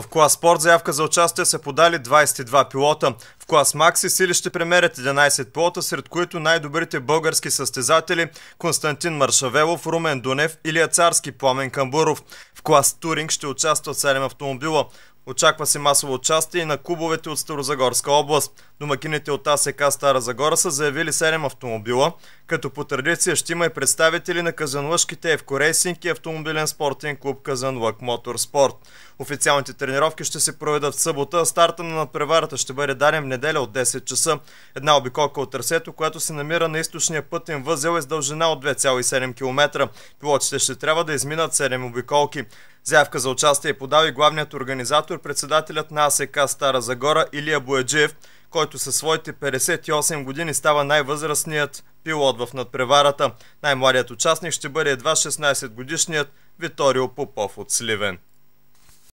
В клас спорт заявка за участие са подали 22 пилота клас Макси сили ще премерят 11 плота, сред които най-добрите български състезатели Константин Маршавелов, Румен Донев, или Царски, Пламен Камбуров. В клас Туринг ще участват 7 автомобила. Очаква се масово участие и на клубовете от Старозагорска област. Домакините от АСК Стара Загора са заявили 7 автомобила, като по традиция ще има и представители на Казанлъжките Евкорейсинг и автомобилен спортен клуб Казанлък Моторспорт. Официалните тренировки ще се проведат в събота, а старта на надпреварата ще бъде даден в неделя неделя от 10 часа. Една обиколка от трасето, която се намира на източния пътен възел е с дължина от 2,7 км. Пилотите ще трябва да изминат 7 обиколки. Заявка за участие подави главният организатор, председателят на АСК Стара Загора Илия Бояджиев, който със своите 58 години става най-възрастният пилот в надпреварата. Най-младият участник ще бъде едва 16-годишният Виторио Попов от Сливен.